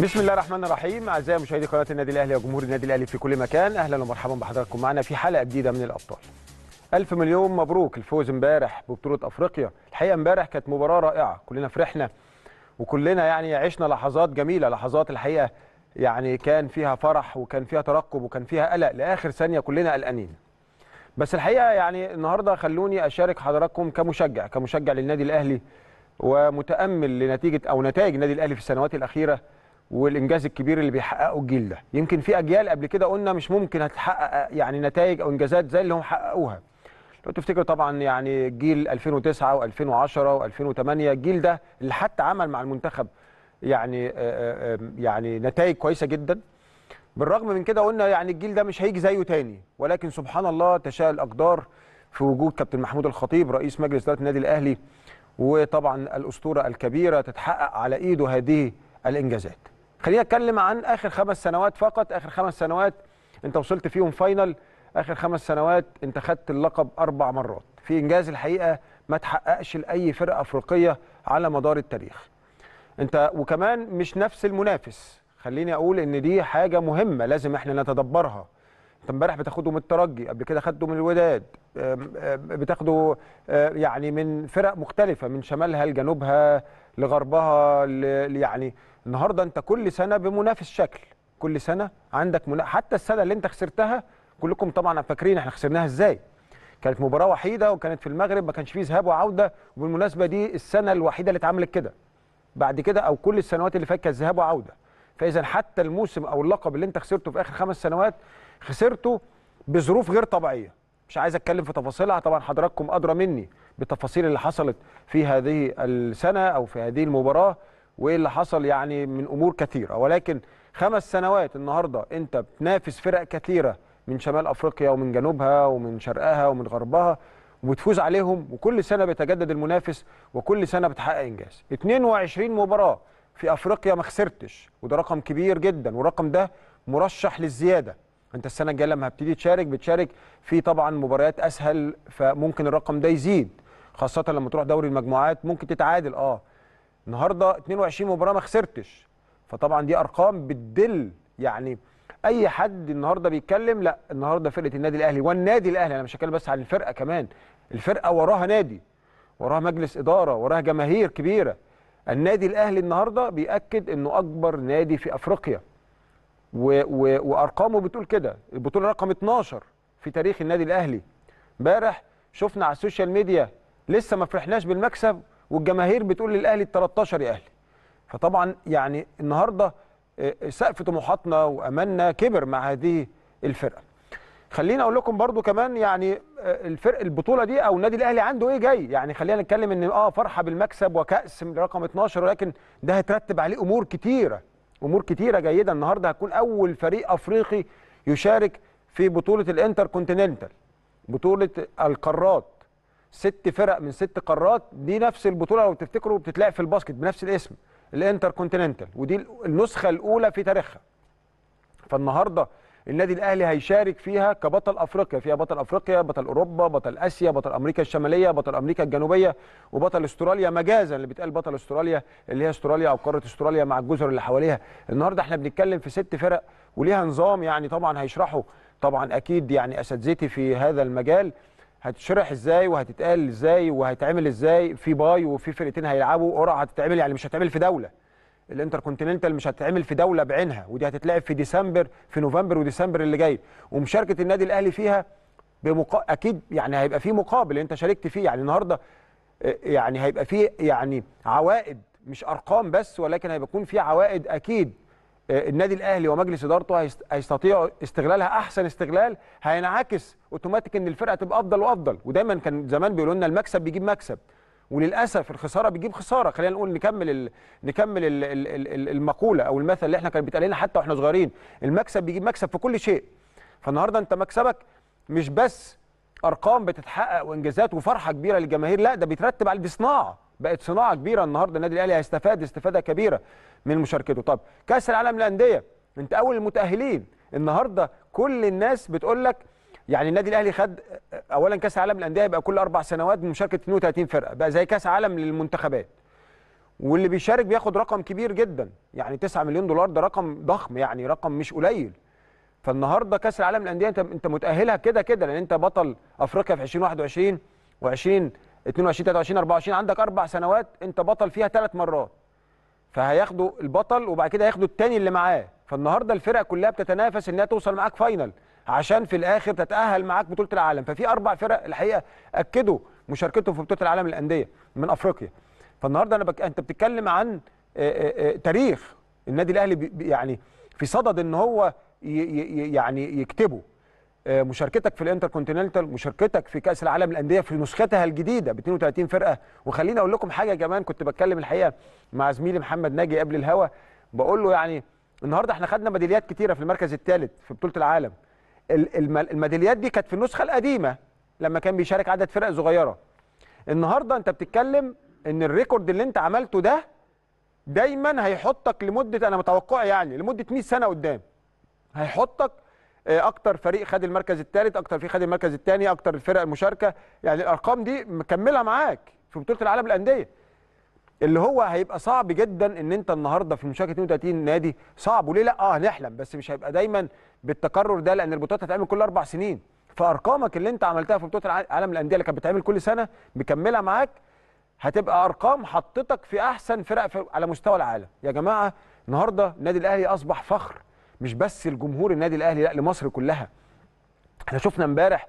بسم الله الرحمن الرحيم اعزائي مشاهدي قناه النادي الاهلي وجمهور النادي الاهلي في كل مكان اهلا ومرحبا بحضراتكم معنا في حلقه جديده من الابطال الف مليون مبروك الفوز امبارح ببطوله افريقيا الحقيقه امبارح كانت مباراه رائعه كلنا فرحنا وكلنا يعني عشنا لحظات جميله لحظات الحقيقه يعني كان فيها فرح وكان فيها ترقب وكان فيها قلق لاخر ثانيه كلنا قلقانين بس الحقيقه يعني النهارده خلوني اشارك حضراتكم كمشجع كمشجع للنادي الاهلي ومتامل لنتيجه او نتائج النادي الاهلي في السنوات الاخيره والانجاز الكبير اللي بيحققه الجيل ده يمكن في اجيال قبل كده قلنا مش ممكن هتحقق يعني نتائج او انجازات زي اللي هم حققوها لو تفتكر طبعا يعني جيل 2009 و2010 و2008 الجيل ده اللي حتى عمل مع المنتخب يعني آه، آه، يعني نتائج كويسه جدا بالرغم من كده قلنا يعني الجيل ده مش هيجي زيه تاني ولكن سبحان الله تشاء الاقدار في وجود كابتن محمود الخطيب رئيس مجلس اداره النادي الاهلي وطبعا الاسطوره الكبيره تتحقق على ايده هذه الانجازات خلينا نتكلم عن اخر خمس سنوات فقط اخر خمس سنوات انت وصلت فيهم فاينل اخر خمس سنوات انت خدت اللقب اربع مرات في انجاز الحقيقه ما تحققش لاي فرقه افريقيه على مدار التاريخ انت وكمان مش نفس المنافس خليني اقول ان دي حاجه مهمه لازم احنا نتدبرها انت امبارح بتاخده من الترجي قبل كده خدته من الوداد بتاخده آه، يعني من فرق مختلفه من شمالها لجنوبها لغربها يعني النهارده انت كل سنه بمنافس شكل كل سنه عندك منا... حتى السنه اللي انت خسرتها كلكم طبعا فاكرين احنا خسرناها ازاي كانت مباراه وحيده وكانت في المغرب ما كانش فيه ذهاب وعوده وبالمناسبه دي السنه الوحيده اللي اتعملت كده بعد كده او كل السنوات اللي فاتت كانت ذهاب وعوده فاذا حتى الموسم او اللقب اللي انت خسرته في اخر خمس سنوات خسرته بظروف غير طبيعيه مش عايز اتكلم في تفاصيلها طبعا حضراتكم ادرى مني بالتفاصيل اللي حصلت في هذه السنه او في هذه المباراه وايه اللي حصل يعني من امور كثيره ولكن خمس سنوات النهارده انت بتنافس فرق كثيره من شمال افريقيا ومن جنوبها ومن شرقها ومن غربها وبتفوز عليهم وكل سنه بيتجدد المنافس وكل سنه بتحقق انجاز 22 مباراه في افريقيا ما خسرتش وده رقم كبير جدا والرقم ده مرشح للزياده انت السنه الجايه لما هبتدي تشارك بتشارك في طبعا مباريات اسهل فممكن الرقم ده يزيد خاصه لما تروح دوري المجموعات ممكن تتعادل اه النهارده 22 مباراه ما خسرتش فطبعا دي ارقام بتدل يعني اي حد النهارده بيتكلم لا النهارده فرقه النادي الاهلي والنادي الاهلي انا مش هتكلم بس عن الفرقه كمان الفرقه وراها نادي وراها مجلس اداره وراها جماهير كبيره النادي الاهلي النهارده بياكد انه اكبر نادي في افريقيا و و وارقامه بتقول كده البطوله رقم 12 في تاريخ النادي الاهلي امبارح شفنا على السوشيال ميديا لسه ما فرحناش بالمكسب والجماهير بتقول للاهلي ال 13 يا اهلي فطبعا يعني النهارده آه، سقف طموحاتنا واملنا كبر مع هذه الفرقه خليني اقول لكم برضو كمان يعني آه، الفرق البطوله دي او النادي الاهلي عنده ايه جاي يعني خلينا نتكلم ان اه فرحه بالمكسب وكاس رقم 12 ولكن ده هترتب عليه امور كتيره امور كتيره جيده النهارده هتكون اول فريق افريقي يشارك في بطوله الانتر كونتيننتال بطوله القارات ست فرق من ست قارات دي نفس البطوله لو تفتكروا بتتلعب في الباسكت بنفس الاسم الانتر كونتيننتال ودي النسخه الاولى في تاريخها فالنهارده النادي الاهلي هيشارك فيها كبطل افريقيا فيها بطل افريقيا بطل اوروبا بطل اسيا بطل امريكا الشماليه بطل امريكا الجنوبيه وبطل استراليا مجازا اللي بيتقال بطل استراليا اللي هي استراليا او قاره استراليا مع الجزر اللي حواليها النهارده احنا بنتكلم في ست فرق وليها نظام يعني طبعا هيشرحه طبعا اكيد يعني اساتذتي في هذا المجال هتشرح ازاي وهتتقال ازاي وهيتعمل ازاي في باي وفي فرقتين هيلعبوا قرعه هتتعمل يعني مش هتتعمل في دوله الانتر كونتيننتال مش هتتعمل في دوله بعينها ودي هتتلعب في ديسمبر في نوفمبر وديسمبر اللي جاي ومشاركه النادي الاهلي فيها بمقا... اكيد يعني هيبقى في مقابل انت شاركت فيه يعني النهارده آه، يعني هيبقى في يعني عوائد مش ارقام بس ولكن هيبقى يكون في عوائد اكيد آه، النادي الاهلي ومجلس ادارته هيستطيعوا استغلالها احسن استغلال هينعكس اوتوماتيك ان الفرقه تبقى افضل وافضل ودايما كان زمان بيقولوا لنا المكسب بيجيب مكسب وللاسف الخساره بتجيب خساره خلينا نقول نكمل الـ نكمل الـ الـ المقوله او المثل اللي احنا كان بيتقال لنا حتى واحنا صغيرين المكسب بيجيب مكسب في كل شيء فالنهارده انت مكسبك مش بس ارقام بتتحقق وانجازات وفرحه كبيره للجماهير لا ده بيترتب على صناعه بقت صناعه كبيره النهارده النادي الاهلي هيستفاد استفاده كبيره من مشاركته طب كاس العالم للانديه انت اول المتاهلين النهارده كل الناس بتقول لك يعني النادي الاهلي خد اولا كاس العالم للانديه يبقى كل اربع سنوات بمشاركه 32 فرقه بقى زي كاس عالم للمنتخبات واللي بيشارك بياخد رقم كبير جدا يعني 9 مليون دولار ده رقم ضخم يعني رقم مش قليل فالنهارده كاس العالم للانديه انت انت متاهلها كده كده لان انت بطل افريقيا في 2021 و20 22 23 24 عندك اربع سنوات انت بطل فيها ثلاث مرات فهياخدوا البطل وبعد كده هياخدوا الثاني اللي معاه فالنهارده الفرق كلها بتتنافس انها توصل معاك فاينل عشان في الاخر تتاهل معاك بطوله العالم ففي اربع فرق الحقيقه اكدوا مشاركتهم في بطوله العالم الانديه من افريقيا فالنهارده انا بك... انت بتتكلم عن تاريخ النادي الاهلي يعني في صدد ان هو ي... ي... يعني يكتبه آه، مشاركتك في الانتركونتيننتال مشاركتك في كاس العالم للانديه في نسختها الجديده ب 32 فرقه وخليني اقول لكم حاجه كمان كنت بتكلم الحقيقه مع زميلي محمد ناجي قبل الهوا بقول له يعني النهارده احنا خدنا ميداليات كتيره في المركز الثالث في بطوله العالم الميداليات دي كانت في النسخه القديمه لما كان بيشارك عدد فرق صغيره النهارده انت بتتكلم ان الريكورد اللي انت عملته ده دايما هيحطك لمده انا متوقع يعني لمده 100 سنه قدام هيحطك آه، اكتر فريق خد المركز الثالث اكتر فريق خد المركز الثاني اكتر الفرق المشاركه يعني الارقام دي مكملها معاك في بطوله العالم الانديه اللي هو هيبقى صعب جدا ان انت النهارده في مشاركه 32 نادي صعب وليه لا اه هنحلم بس مش هيبقى دايما بالتكرر ده لان البطولات هتتعمل كل اربع سنين فارقامك اللي انت عملتها في بطوله العالم الانديه اللي كانت بتتعمل كل سنه مكملها معاك هتبقى ارقام حطتك في احسن فرق في على مستوى العالم يا جماعه النهارده النادي الاهلي اصبح فخر مش بس الجمهور النادي الاهلي لا لمصر كلها احنا شفنا امبارح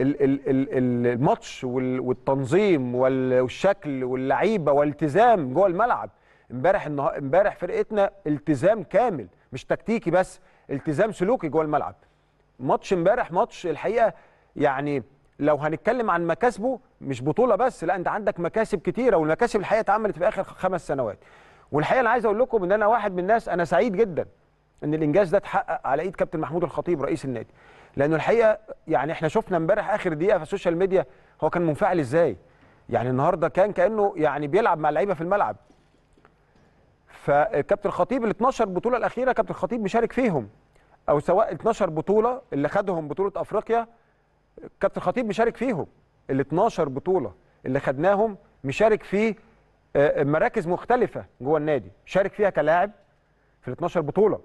الماتش والتنظيم والشكل واللعيبه والتزام جوه الملعب امبارح امبارح فرقتنا التزام كامل مش تكتيكي بس التزام سلوكي جوه الملعب ماتش امبارح ماتش الحقيقه يعني لو هنتكلم عن مكاسبه مش بطوله بس لا انت عندك مكاسب كتيره والمكاسب الحقيقه اتعملت في اخر خمس سنوات والحقيقه انا عايز اقول لكم ان انا واحد من الناس انا سعيد جدا ان الانجاز ده اتحقق على ايد كابتن محمود الخطيب رئيس النادي لانه الحقيقه يعني احنا شفنا امبارح اخر دقيقه في السوشيال ميديا هو كان منفعل ازاي يعني النهارده كان كانه يعني بيلعب مع اللعيبه في الملعب فكابتن الخطيب ال 12 بطوله الاخيره كابتن الخطيب مشارك فيهم او سواء 12 بطوله اللي خدهم بطوله افريقيا كابتن الخطيب مشارك فيهم ال 12 بطوله اللي خدناهم مشارك في آه، مراكز مختلفه جوه النادي شارك فيها كلاعب في ال 12 بطوله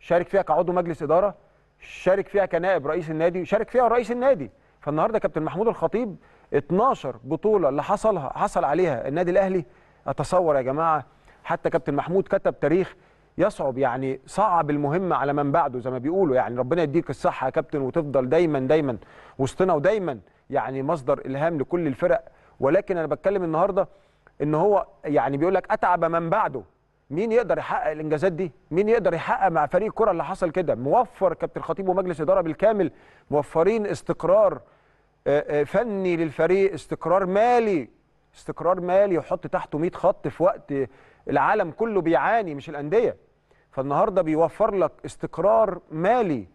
شارك فيها كعضو مجلس اداره شارك فيها كنائب رئيس النادي شارك فيها رئيس النادي فالنهارده كابتن محمود الخطيب 12 بطوله اللي حصلها حصل عليها النادي الاهلي اتصور يا جماعه حتى كابتن محمود كتب تاريخ يصعب يعني صعب المهمه على من بعده زي ما بيقولوا يعني ربنا يديك الصحه يا كابتن وتفضل دايما دايما وسطنا ودايما يعني مصدر الهام لكل الفرق ولكن انا بتكلم النهارده ان هو يعني بيقول لك اتعب من بعده مين يقدر يحقق الانجازات دي مين يقدر يحقق مع فريق كرة اللي حصل كده موفر كابتن خطيب ومجلس اداره بالكامل موفرين استقرار آه، آه، فني للفريق استقرار مالي استقرار مالي يحط تحته 100 خط في وقت العالم كله بيعاني مش الانديه فالنهارده بيوفر لك استقرار مالي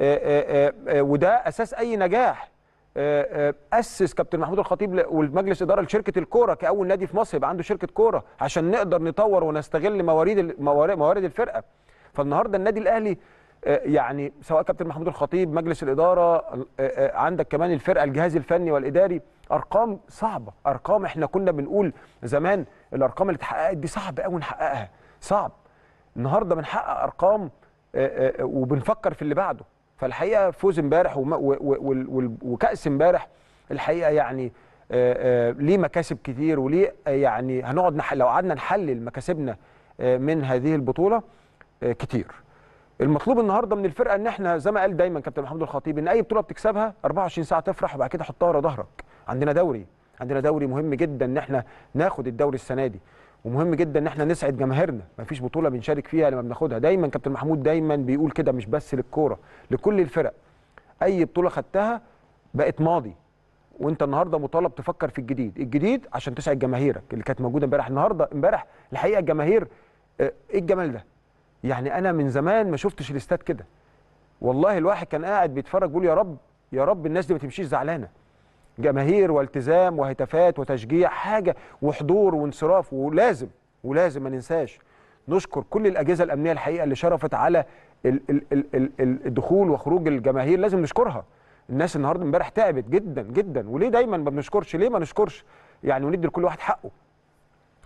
آه، وده اساس اي نجاح آه، آه، اسس كابتن محمود الخطيب والمجلس اداره لشركه الكوره كاول نادي في مصر يبقى عنده شركه كوره عشان نقدر نطور ونستغل موارد موارد الفرقه فالنهارده النادي الاهلي آه، يعني سواء كابتن محمود الخطيب مجلس الاداره عندك كمان الفرقه الجهاز الفني والاداري ارقام صعبه ارقام احنا كنا بنقول زمان الارقام اللي اتحققت دي صعب قوي نحققها صعب النهارده بنحقق ارقام وبنفكر في اللي بعده فالحقيقه فوز امبارح وكاس امبارح الحقيقه يعني آه، آه، ليه مكاسب كتير وليه آه، يعني هنقعد نحل لو قعدنا نحلل مكاسبنا من هذه البطوله كتير المطلوب النهارده من الفرقه ان احنا زي ما قال دايما كابتن محمود الخطيب ان اي بطوله بتكسبها 24 ساعه تفرح وبعد كده حطها ورا ظهرك عندنا دوري عندنا دوري مهم جدا ان احنا ناخد الدوري السنه دي ومهم جدا ان احنا نسعد جماهيرنا مفيش بطوله بنشارك فيها لما بناخدها دايما كابتن محمود دايما بيقول كده مش بس للكوره لكل الفرق اي بطوله خدتها بقت ماضي وانت النهارده مطالب تفكر في الجديد الجديد عشان تسعد جماهيرك اللي كانت موجوده امبارح النهارده امبارح الحقيقه الجماهير آه، ايه الجمال ده يعني انا من زمان ما شفتش الاستاد كده والله الواحد كان قاعد بيتفرج بيقول يا رب يا رب الناس دي ما تمشيش زعلانه جماهير والتزام وهتافات وتشجيع حاجه وحضور وانصراف ولازم ولازم ما ننساش نشكر كل الاجهزه الامنيه الحقيقه اللي شرفت على الدخول وخروج الجماهير لازم نشكرها الناس النهارده امبارح تعبت جدا جدا وليه دايما ما بنشكرش ليه ما نشكرش يعني وندي لكل واحد حقه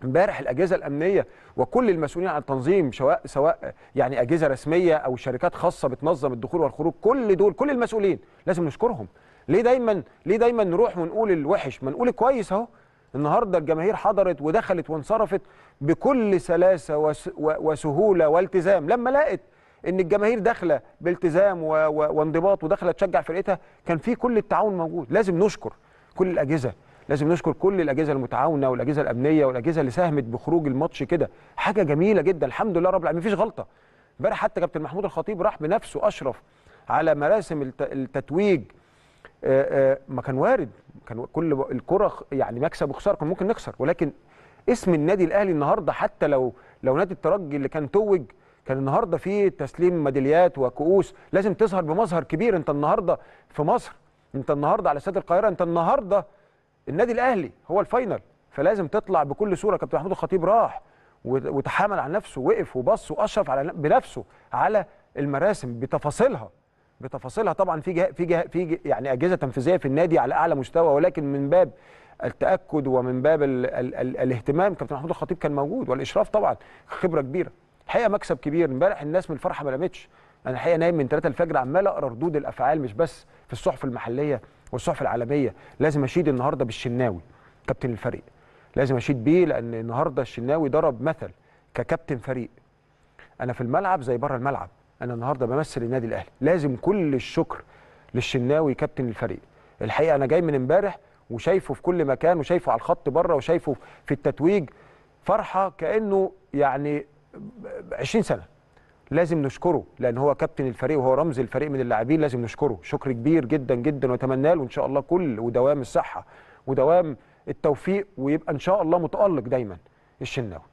امبارح الاجهزه الامنيه وكل المسؤولين عن التنظيم سواء سواء يعني اجهزه رسميه او شركات خاصه بتنظم الدخول والخروج كل دول كل المسؤولين لازم نشكرهم ليه دايما ليه دايما نروح ونقول الوحش ما نقول الكويس اهو النهارده الجماهير حضرت ودخلت وانصرفت بكل سلاسه وسهوله والتزام لما لقت ان الجماهير داخله بالتزام وانضباط وداخله تشجع فرقتها كان في كل التعاون موجود لازم نشكر كل الاجهزه لازم نشكر كل الاجهزه المتعاونه والاجهزه الامنيه والاجهزه اللي ساهمت بخروج الماتش كده حاجه جميله جدا الحمد لله رب العالمين مفيش غلطه امبارح حتى كابتن محمود الخطيب راح بنفسه اشرف على مراسم التتويج آه، آه، ما كان وارد كان كل الكره يعني مكسب وخساره كان ممكن نخسر ولكن اسم النادي الاهلي النهارده حتى لو لو نادي الترجي اللي كان توج كان النهارده فيه تسليم ميداليات وكؤوس لازم تظهر بمظهر كبير انت النهارده في مصر انت النهارده على استاد القاهره انت النهارده النادي الاهلي هو الفاينل فلازم تطلع بكل صوره كابتن محمود الخطيب راح وتحامل على نفسه وقف وبص واشرف على بنفسه على المراسم بتفاصيلها بتفاصيلها طبعا في جه في جه في جه يعني اجهزه تنفيذيه في النادي على اعلى مستوى ولكن من باب التاكد ومن باب الـ الـ الـ الاهتمام كابتن محمود الخطيب كان موجود والاشراف طبعا خبره كبيره الحقيقه مكسب كبير امبارح الناس من الفرحه ما لمتش انا الحقيقه نايم من 3 الفجر عمال اقرا ردود الافعال مش بس في الصحف المحليه والصحف العالميه لازم اشيد النهارده بالشناوي كابتن الفريق لازم اشيد بيه لان النهارده الشناوي ضرب مثل ككابتن فريق انا في الملعب زي بره الملعب انا النهارده بمثل النادي الاهلي لازم كل الشكر للشناوي كابتن الفريق الحقيقه انا جاي من امبارح وشايفه في كل مكان وشايفه على الخط بره وشايفه في التتويج فرحه كانه يعني 20 سنه لازم نشكره لان هو كابتن الفريق وهو رمز الفريق من اللاعبين لازم نشكره شكر كبير جدا جدا واتمنى له ان شاء الله كل ودوام الصحه ودوام التوفيق ويبقى ان شاء الله متالق دايما الشناوي